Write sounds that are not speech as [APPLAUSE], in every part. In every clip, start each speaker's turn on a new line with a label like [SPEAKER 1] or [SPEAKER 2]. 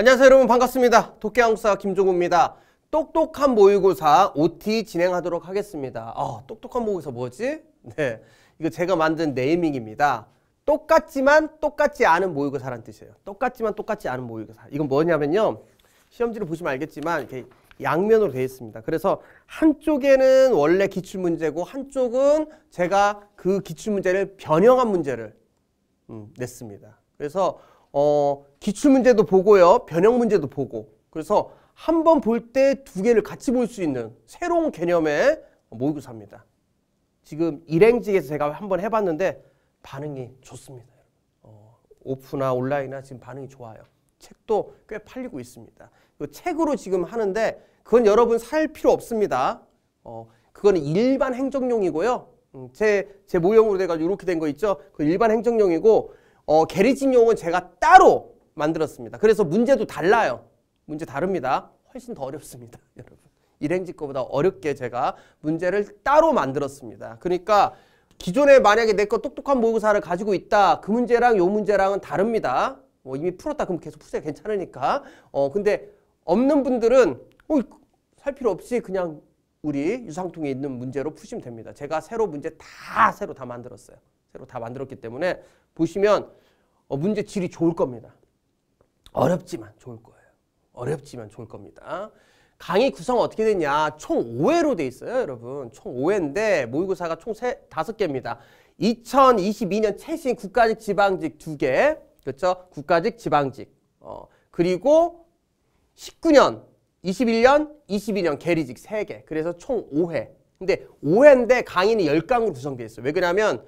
[SPEAKER 1] 안녕하세요 여러분 반갑습니다 독해한국사 김종우입니다 똑똑한 모의고사 OT 진행하도록 하겠습니다 아 똑똑한 모의고사 뭐지? 네 이거 제가 만든 네이밍입니다 똑같지만 똑같지 않은 모의고사란 뜻이에요 똑같지만 똑같지 않은 모의고사 이건 뭐냐면요 시험지를 보시면 알겠지만 이렇게 양면으로 되어 있습니다 그래서 한쪽에는 원래 기출문제고 한쪽은 제가 그 기출문제를 변형한 문제를 음, 냈습니다 그래서 어, 기출 문제도 보고요. 변형 문제도 보고. 그래서 한 번 볼 때 두 개를 같이 볼 수 있는 새로운 개념의 모의고사입니다. 지금 일행직에서 제가 한 번 해봤는데 반응이 좋습니다. 어, 오프나 온라인이나 지금 반응이 좋아요. 책도 꽤 팔리고 있습니다. 그 책으로 지금 하는데 그건 여러분 살 필요 없습니다. 어, 그거는 일반 행정용이고요. 음, 제, 제 모형으로 돼가지고 이렇게 된 거 있죠? 그 일반 행정용이고 어, 게리징용은 제가 따로 만들었습니다. 그래서 문제도 달라요. 문제 다릅니다. 훨씬 더 어렵습니다. [LAUGHS] 여러분. 일행지 거보다 어렵게 제가 문제를 따로 만들었습니다. 그러니까 기존에 만약에 내 거 똑똑한 모의고사를 가지고 있다. 그 문제랑 요 문제랑은 다릅니다. 뭐 이미 풀었다 그럼 계속 풀세요 괜찮으니까. 어 근데 없는 분들은 어, 살 필요 없이 그냥 우리 유상통에 있는 문제로 푸시면 됩니다. 제가 새로 문제 다 새로 다 만들었어요. 방로다 만들었기 때문에 보시면 어, 문제 질이 좋을 겁니다. 어렵지만 좋을 거예요. 어렵지만 좋을 겁니다. 강의 구성 어떻게 됐냐총 5회로 돼 있어요, 여러분. 총 5회인데 모의고사가 총 3, 5개입니다. 2022년 최신 국가직 지방직 2개, 그렇죠? 국가직 지방직. 어, 그리고 19년, 21년, 22년 계리직 3개. 그래서 총 5회. 근데 5회인데 강의는 10강으로 구성되어 있어요. 왜 그러냐면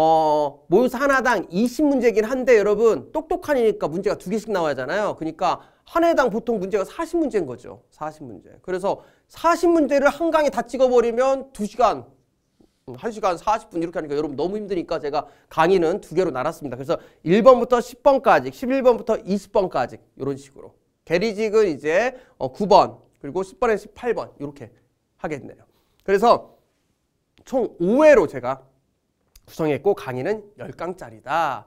[SPEAKER 1] 어, 모의고사 하나당 20문제긴 한데 여러분 똑똑하니까 문제가 두 개씩 나와야잖아요. 그러니까 한 해당 보통 문제가 40문제인 거죠. 40문제. 그래서 40문제를 한 강에 다 찍어버리면 2시간, 1시간 음, 40분 이렇게 하니까 여러분 너무 힘드니까 제가 강의는 두 개로 나눴습니다. 그래서 1번부터 10번까지, 11번부터 20번까지 이런 식으로. 게리직은 이제 9번, 어, 그리고 10번에서 18번 이렇게 하겠네요. 그래서 총 5회로 제가 구성했고 강의는 열강짜리다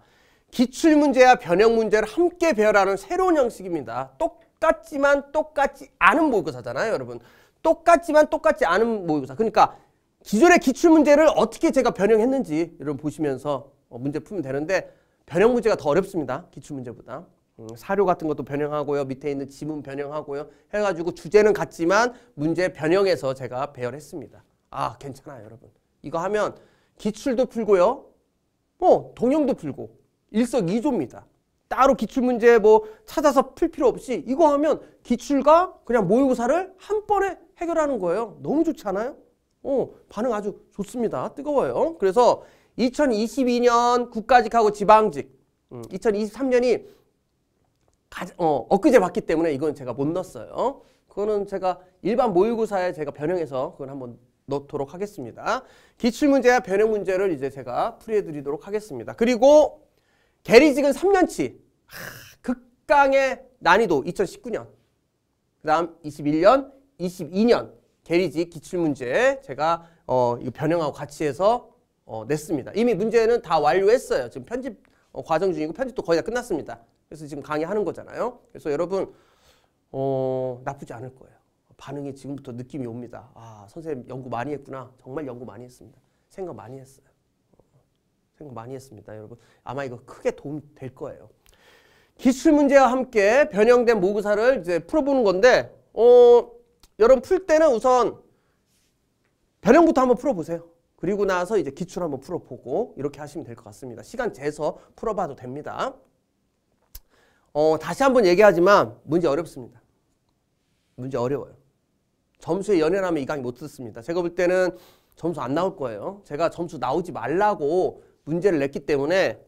[SPEAKER 1] 기출문제와 변형문제를 함께 배열하는 새로운 형식입니다. 똑같지만 똑같지 않은 모의고사잖아요, 여러분. 똑같지만 똑같지 않은 모의고사. 그러니까 기존의 기출문제를 어떻게 제가 변형했는지 여러분 보시면서 어, 문제 풀면 되는데 변형 문제가 더 어렵습니다. 기출문제보다. 음, 사료 같은 것도 변형하고요. 밑에 있는 지문 변형하고요. 해가지고 주제는 같지만 문제 변형해서 제가 배열했습니다. 아 괜찮아요 여러분. 이거 하면 기출도 풀고요. 어, 동영도 풀고 일석이조입니다. 따로 기출 문제 뭐 찾아서 풀 필요 없이 이거 하면 기출과 그냥 모의고사를 한 번에 해결하는 거예요. 너무 좋잖아요 어, 반응 아주 좋습니다. 뜨거워요. 그래서 2022년 국가직하고 지방직 음, 2023년이 가, 어, 엊그제 봤기 때문에 이건 제가 못 넣었어요. 그거는 제가 일반 모의고사에 제가 변형해서 그건 한번 넣도록 하겠습니다. 기출문제와 변형 문제를 이제 제가 풀이해드리도록 하겠습니다. 그리고 게리직은 3년치 하, 극강의 난이도 2019년 그 다음 21년, 22년 게리직 기출문제 제가 어, 이 변형하고 같이 해서 어, 냈습니다. 이미 문제는 다 완료했어요. 지금 편집 어, 과정 중이고 편집도 거의 다 끝났습니다. 그래서 지금 강의하는 거잖아요. 그래서 여러분 어, 나쁘지 않을 거예요. 반응이 지금부터 느낌이 옵니다. 아, 선생님 연구 많이 했구나. 정말 연구 많이 했습니다. 생각 많이 했어요. 어, 생각 많이 했습니다. 여러분 아마 이거 크게 도움 이될 거예요. 기출 문제와 함께 변형된 모의사를 고 이제 풀어보는 건데 어, 여러분 풀 때는 우선 변형부터 한번 풀어보세요. 그리고 나서 이제 기출 한번 풀어보고 이렇게 하시면 될 것 같습니다. 시간 재서 풀어봐도 됩니다. 어, 다시 한번 얘기하지만 문제 어렵습니다. 문제 어려워요. 점수에 연연하면 이 강의 못 듣습니다. 제가 볼 때는 점수 안 나올 거예요. 제가 점수 나오지 말라고 문제를 냈기 때문에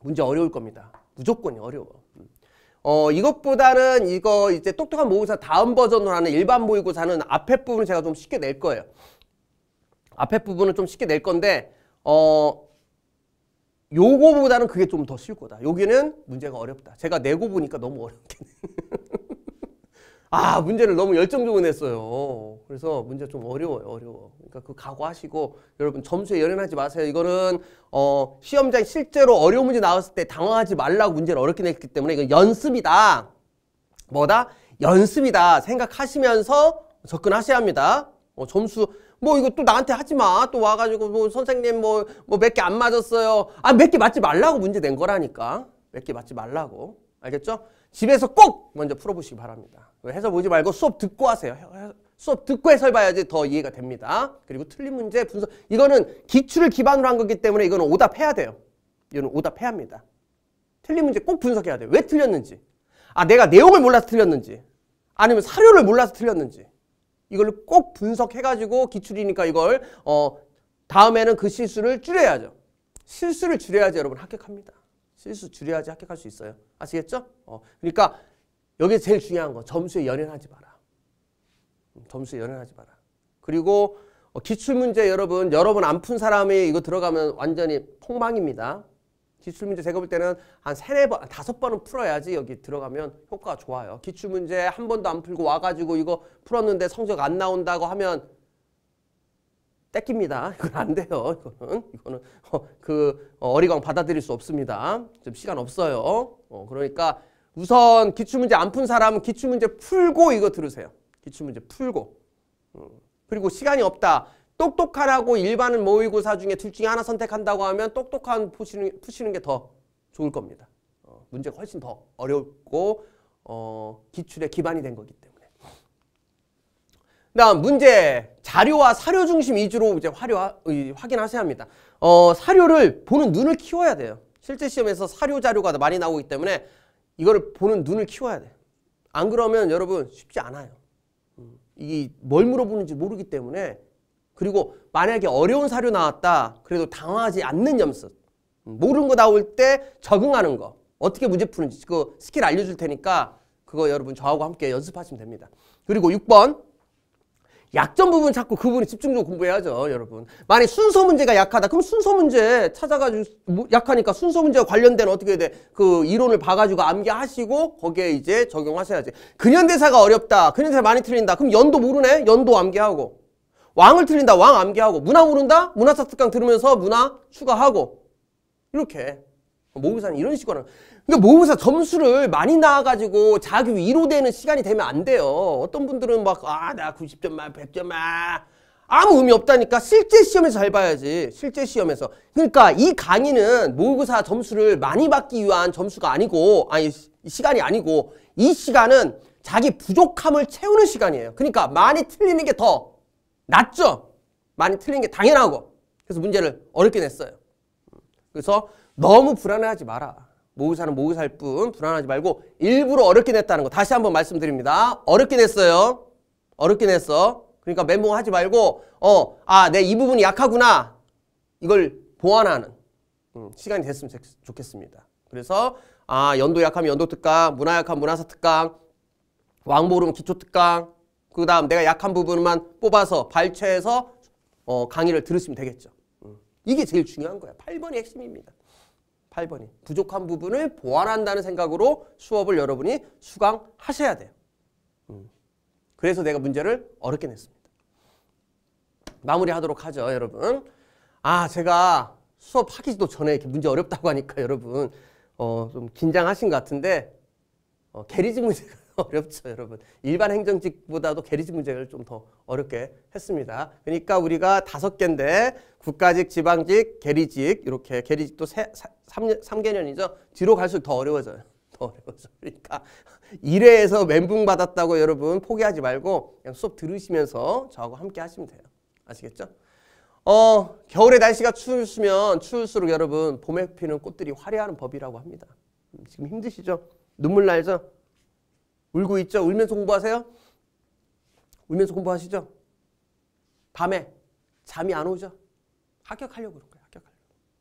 [SPEAKER 1] 문제 어려울 겁니다. 무조건 어려워. 음. 어, 이것보다는 이거 이제 똑똑한 모의고사 다음 버전으로 하는 일반 모의고사는 앞에 부분을 제가 좀 쉽게 낼 거예요. 앞에 부분을좀 쉽게 낼 건데 어, 요거보다는 그게 좀 더 쉬울 거다. 여기는 문제가 어렵다. 제가 내고 보니까 너무 어렵게 [LAUGHS] 아 문제를 너무 열정적으로 냈어요. 그래서 문제 좀 어려워요. 어려워. 그러니까 그 각오하시고 여러분 점수에 열연하지 마세요. 이거는 어 시험장 실제로 어려운 문제 나왔을 때 당황하지 말라고 문제를 어렵게 냈기 때문에 이거 연습이다. 뭐다? 연습이다 생각하시면서 접근하셔야 합니다. 어, 점수 뭐 이거 또 나한테 하지 마. 또 와가지고 뭐 선생님 뭐뭐몇 개 안 맞았어요. 아 몇 개 맞지 말라고 문제 낸 거라니까. 몇 개 맞지 말라고. 알겠죠? 집에서 꼭 먼저 풀어보시기 바랍니다. 해설 보지 말고 수업 듣고 하세요. 수업 듣고 해설 봐야지 더 이해가 됩니다. 그리고 틀린 문제 분석 이거는 기출을 기반으로 한 거기 때문에 이거는 오답해야 돼요. 이거는 오답해야 합니다. 틀린 문제 꼭 분석해야 돼요. 왜 틀렸는지. 아 내가 내용을 몰라서 틀렸는지. 아니면 사료를 몰라서 틀렸는지. 이걸 꼭 분석해가지고 기출이니까 이걸 어 다음에는 그 실수를 줄여야죠. 실수를 줄여야지 여러분 합격합니다. 실수 줄여야지 합격할 수 있어요. 아시겠죠? 어, 그러니까 여기 제일 중요한 거 점수에 연연하지 마라. 음, 점수에 연연하지 마라. 그리고 어, 기출문제 여러분 여러분 안 푼 사람이 이거 들어가면 완전히 폭망입니다. 기출문제 제가 볼 때는 한 세네 번, 다섯 번은 풀어야지 여기 들어가면 효과가 좋아요. 기출문제 한 번도 안 풀고 와가지고 이거 풀었는데 성적 안 나온다고 하면 뺏깁니다. [LAUGHS] 이건 안 돼요. 이거는 이거는 어, 그 어, 어리광 받아들일 수 없습니다. 지 시간 없어요. 어, 그러니까 우선 기출문제 안 푼 사람은 기출문제 풀고 이거 들으세요. 기출문제 풀고. 음. 그리고 시간이 없다. 똑똑하라고 일반은 모의고사 중에 둘 중에 하나 선택한다고 하면 똑똑한 푸시는, 푸시는 게 더 좋을 겁니다. 어, 문제가 훨씬 더 어렵고 어, 기출에 기반이 된 거기 때문에. 다음 그러니까 문제 자료와 사료 중심 위주로 이제 활용 확인하셔야 합니다. 어, 사료를 보는 눈을 키워야 돼요. 실제 시험에서 사료 자료가 많이 나오기 때문에 이거를 보는 눈을 키워야 돼요. 안 그러면 여러분 쉽지 않아요. 음, 이게 뭘 물어보는지 모르기 때문에 그리고 만약에 어려운 사료 나왔다 그래도 당황하지 않는 연습 모르는 거 나올 때 적응하는 거 어떻게 문제 푸는지 그 스킬 알려줄 테니까 그거 여러분 저하고 함께 연습하시면 됩니다. 그리고 6번 약점 부분 찾고 그 부분에 집중적으로 공부해야죠, 여러분. 만약 순서 문제가 약하다, 그럼 순서 문제 찾아가지고 뭐 약하니까 순서 문제와 관련된 어떻게 돼? 그 이론을 봐가지고 암기하시고 거기에 이제 적용하셔야지. 근현대사가 어렵다, 근현대사 많이 틀린다, 그럼 연도 모르네, 연도 암기하고. 왕을 틀린다, 왕 암기하고. 문화 모른다, 문화사 특강 들으면서 문화 추가하고. 이렇게. 모의고사는 이런 식으로 그러니 모의고사 점수를 많이 나와가지고 자기 위로되는 시간이 되면 안 돼요. 어떤 분들은 막 아나 90점만 100점만 아무 의미 없다니까 실제 시험에서 잘 봐야지 실제 시험에서 그러니까 이 강의는 모의고사 점수를 많이 받기 위한 점수가 아니고 아니 시간이 아니고 이 시간은 자기 부족함을 채우는 시간이에요. 그러니까 많이 틀리는 게 더 낫죠. 많이 틀리는 게 당연하고 그래서 문제를 어렵게 냈어요. 그래서 너무 불안해하지 마라. 모의사는 모의사일 뿐 불안하지 말고 일부러 어렵게 냈다는 거 다시 한번 말씀드립니다. 어렵게 냈어요. 어렵게 냈어. 그러니까 멘붕하지 말고 어, 아, 내 이 부분이 약하구나. 이걸 보완하는 음, 시간이 됐으면 좋겠습니다. 그래서 아, 연도 약하면 연도 특강, 문화 약하면 문화사 특강, 왕보름 기초 특강, 그 다음 내가 약한 부분만 뽑아서 발췌해서 어, 강의를 들으시면 되겠죠. 음. 이게 제일 중요한 거야. 8번이 핵심입니다. 8번이 부족한 부분을 보완한다는 생각으로 수업을 여러분이 수강하셔야 돼요. 음. 그래서 내가 문제를 어렵게 냈습니다. 마무리하도록 하죠, 여러분. 아, 제가 수업하기도 전에 이렇게 문제 어렵다고 하니까 여러분 어, 좀 긴장하신 것 같은데 어, 게리지 문제가 [LAUGHS] 어렵죠, 여러분. 일반 행정직보다도 계리직 문제를 좀 더 어렵게 했습니다. 그러니까 우리가 다섯 개인데 국가직, 지방직, 계리직 이렇게 계리직도 3, 개년이죠 뒤로 갈수록 더 어려워져요. [LAUGHS] 더 어려워져. 요 그러니까 1회에서 멘붕 받았다고 여러분 포기하지 말고 그냥 수업 들으시면서 저하고 함께 하시면 돼요. 아시겠죠? 어, 겨울의 날씨가 추우시면 추울수록 여러분 봄에 피는 꽃들이 화려하는 법이라고 합니다. 지금 힘드시죠? 눈물 날죠? 울고 있죠? 울면서 공부하세요? 울면서 공부하시죠? 밤에 잠이 안 오죠? 합격하려고 그런 거예요. 합격하려고.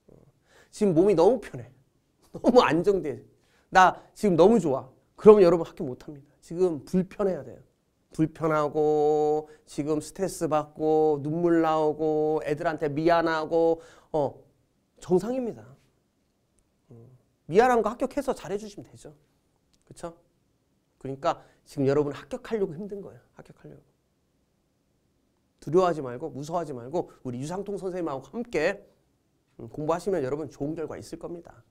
[SPEAKER 1] 어. 지금 몸이 너무 편해. [LAUGHS] 너무 안정돼. 나 지금 너무 좋아. 그러면 여러분 합격 못합니다. 지금 불편해야 돼요. 불편하고 지금 스트레스 받고 눈물 나오고 애들한테 미안하고 어 정상입니다. 어. 미안한 거 합격해서 잘해주시면 되죠. 그쵸 그러니까 지금 여러분 합격하려고 힘든 거예요. 합격하려고. 두려워하지 말고 무서워하지 말고 우리 유상통 선생님하고 함께 음, 공부하시면 여러분 좋은 결과 있을 겁니다.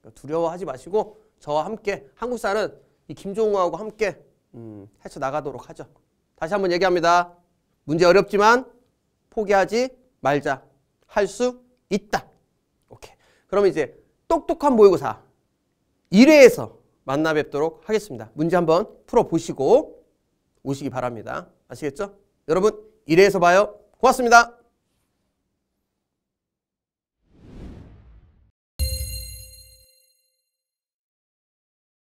[SPEAKER 1] 그러니까 두려워하지 마시고 저와 함께 한국사는 이 김종우하고 함께 음, 헤쳐나가도록 하죠. 다시 한번 얘기합니다. 문제 어렵지만 포기하지 말자. 할 수 있다. 오케이. 그럼 이제 똑똑한 모의고사 1회에서 만나 뵙도록 하겠습니다. 문제 한번 풀어보시고 오시기 바랍니다. 아시겠죠? 여러분, 이래서 봐요. 고맙습니다.